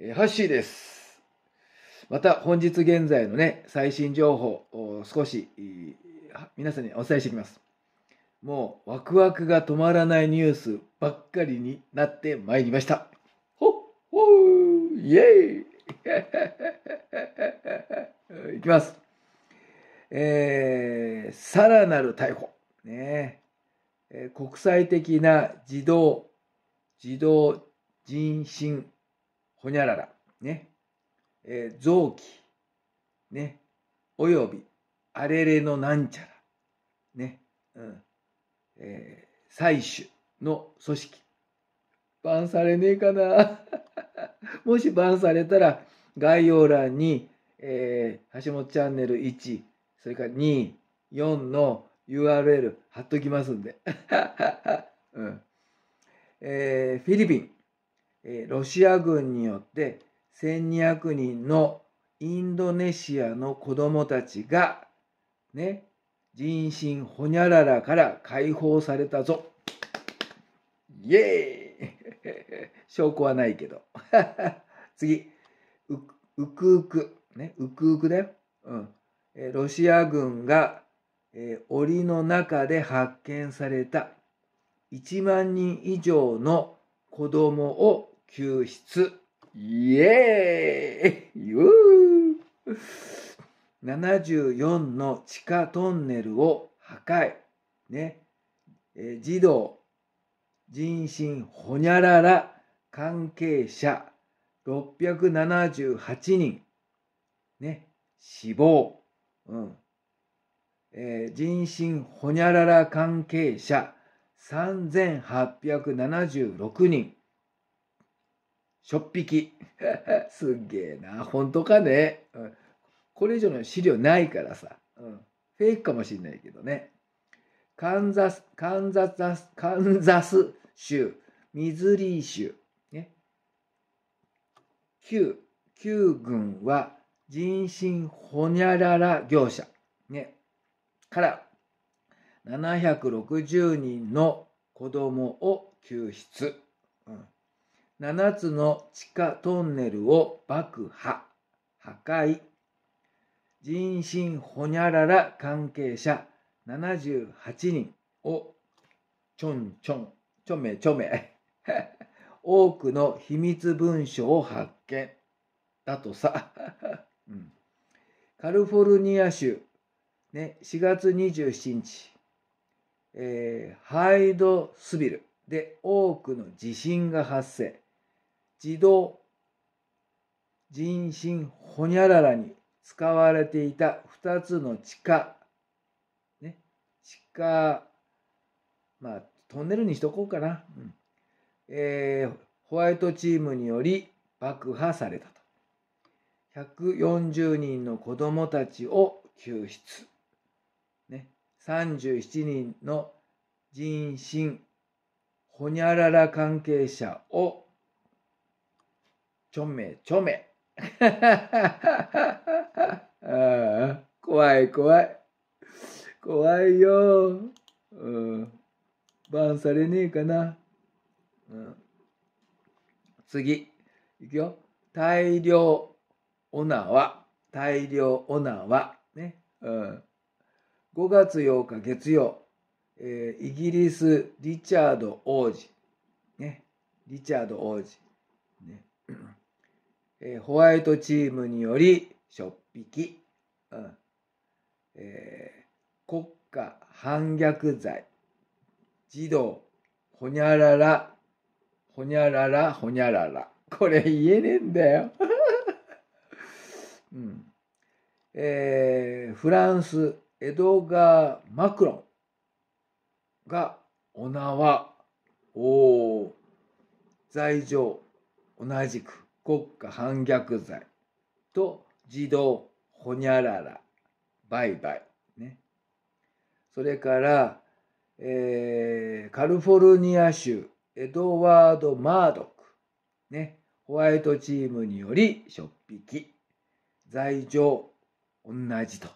えー、ハッシーです。また本日現在のね、最新情報を少し皆さんにお伝えしていきます。もうワクワクが止まらないニュースばっかりになってまいりました。ほっほーイェーイ いきます。えー、さらなる逮捕。ねえ国際的な児童、児童人身ほにゃらら、ね、えー、臓器、ね、および、あれれのなんちゃら、ね、うん、えー、採取の組織。バンされねえかな もしバンされたら、概要欄に、えー、橋本チャンネル1、それから2、4の URL 貼っときますんで。うんえー、フィリピン。ロシア軍によって1200人のインドネシアの子供たちが、ね、人身ほにゃららから解放されたぞ。イエーイ 証拠はないけど。次。う、クウク。く。ね、ウクウクだよ。うん。えロシア軍が、えー、檻の中で発見された1万人以上の子供を救出。イエーイ74の地下トンネルを破壊。ね。え児童、人身、ほにゃらら、関係者、678人。ね。死亡。うん。えー、人身ほにゃらら関係者3876人。しょっぴき。すっげえな。本当かね、うん、これ以上の資料ないからさ。うん、フェイクかもしんないけどね。カンザス、カンザス、カンザス州、ミズリー州。ね。9、9軍は人身ほにゃらら業者。ね。から760人の子供を救出、うん、7つの地下トンネルを爆破破壊人身ほにゃらら関係者78人をちょんちょんちょめちょめ 多くの秘密文書を発見だとさ、うん、カリフォルニア州、ね、4月27日えー、ハイドスビルで多くの地震が発生自動人身ほにゃららに使われていた2つの地下、ね、地下、まあ、トンネルにしとこうかな、うんえー、ホワイトチームにより爆破されたと140人の子どもたちを救出37人の人身ほにゃらら関係者をちょめちょめ 怖い怖い怖いよ、うん、バンされねえかな、うん、次いくよ大量オナは大量オナはねうん5月8日月曜、えー、イギリス、リチャード王子、ね、リチャード王子、ねえー、ホワイトチームにより、しょっぴき、うんえー、国家反逆罪、児童、ほにゃらら、ほにゃらら、ほにゃらら。これ言えねえんだよ。うんえー、フランス、エドガー・マクロンがお縄お罪状同じく国家反逆罪と児童ほにゃらら売買ねそれから、えー、カリフォルニア州エドワード・マードックねホワイトチームにより食ょき罪状同じと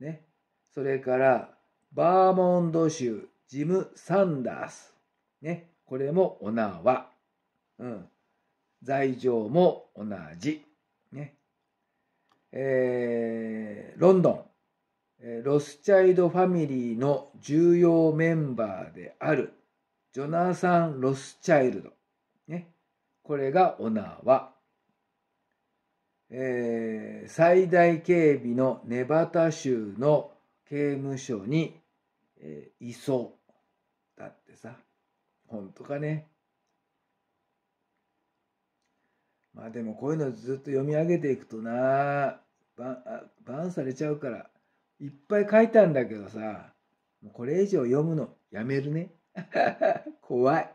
ね、それからバーモンド州ジム・サンダース、ね、これもおは、うん、罪状も同じ、ねえー、ロンドンロスチャイドファミリーの重要メンバーであるジョナサン・ロスチャイルド、ね、これがオナーはえー、最大警備のネバダ州の刑務所に、えー、いそうだってさ本当かねまあでもこういうのずっと読み上げていくとなババンされちゃうからいっぱい書いたんだけどさもうこれ以上読むのやめるね 怖い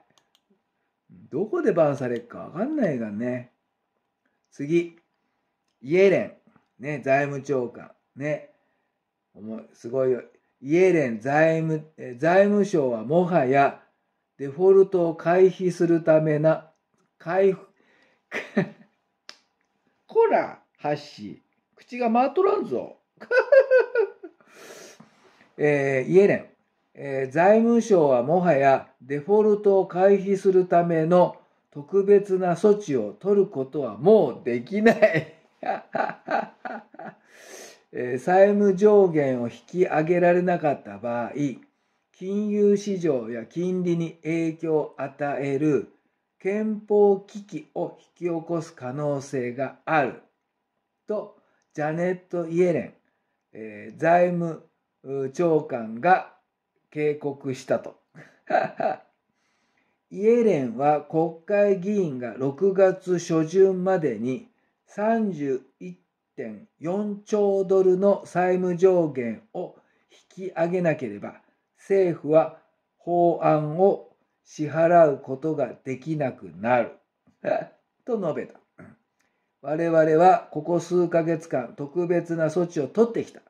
どこでバンされっか分かんないがね次イエレン、ね、財務長官、ね、すごいよ。イエレン財務財務省はもはやデフォルトを回避するためな、回、こら、ハッシー、口が回っとらんぞ。えー、イエレン、えー、財務省はもはやデフォルトを回避するための特別な措置を取ることはもうできない え債務上限を引き上げられなかった場合、金融市場や金利に影響を与える憲法危機を引き起こす可能性があるとジャネット・イエレン、えー、財務長官が警告したと イエレンは国会議員が6月初旬までに31.4兆ドルの債務上限を引き上げなければ政府は法案を支払うことができなくなる と述べた我々はここ数ヶ月間特別な措置を取ってきた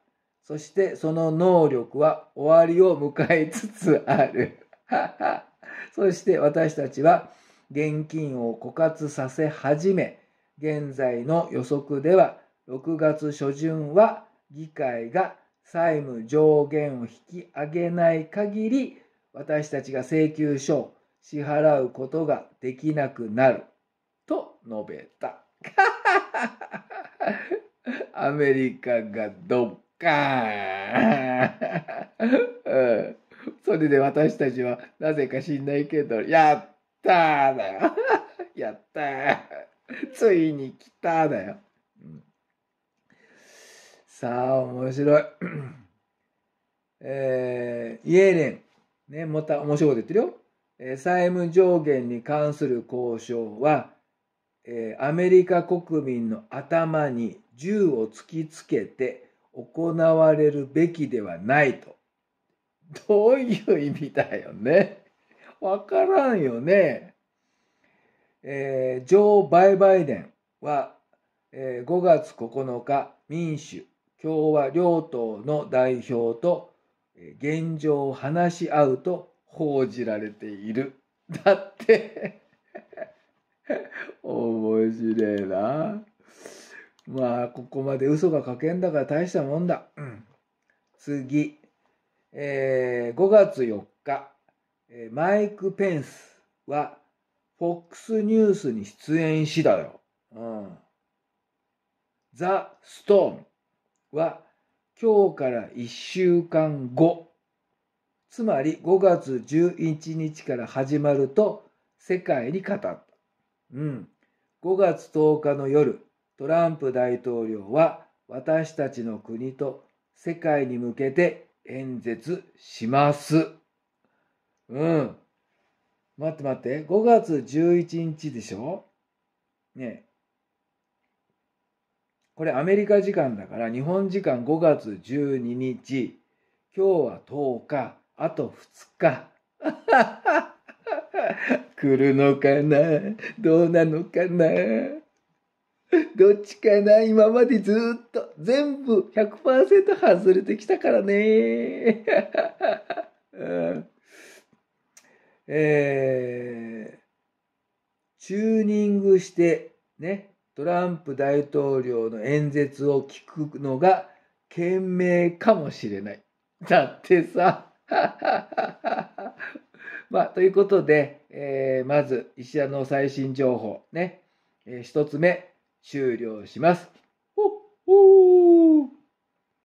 そしてその能力は終わりを迎えつつある そして私たちは現金を枯渇させ始め現在の予測では6月初旬は議会が債務上限を引き上げない限り私たちが請求書を支払うことができなくなると述べた。アメリカがどっかーそれで私たちはなぜか知んないけど、やったーだよ。やったー。ついに来ただよ。うん、さあ、面白い。えー、イエレン。ね、また面白いこと言ってるよ。えー、債務上限に関する交渉は、えー、アメリカ国民の頭に銃を突きつけて行われるべきではないと。どういう意味だよね。わからんよね。えー、ジョー・バイバイデンは、えー、5月9日民主共和両党の代表と現状を話し合うと報じられている だって 面白いなまあここまで嘘が書けんだから大したもんだ、うん、次、えー、5月4日マイク・ペンスは FOX ニュースに出演しだよ。うん。ザ・ストームは今日から1週間後。つまり5月11日から始まると世界に語った。うん。5月10日の夜、トランプ大統領は私たちの国と世界に向けて演説します。うん。待って待って、5月11日でしょねこれアメリカ時間だから、日本時間5月12日、今日は10日、あと2日。来るのかなどうなのかなどっちかな今までずっと全部100%外れてきたからね。う んえー、チューニングして、ね、トランプ大統領の演説を聞くのが賢明かもしれない。だってさ、まあ、ということで、えー、まず、石田の最新情報ね、えー、一つ目、終了します。ほっほー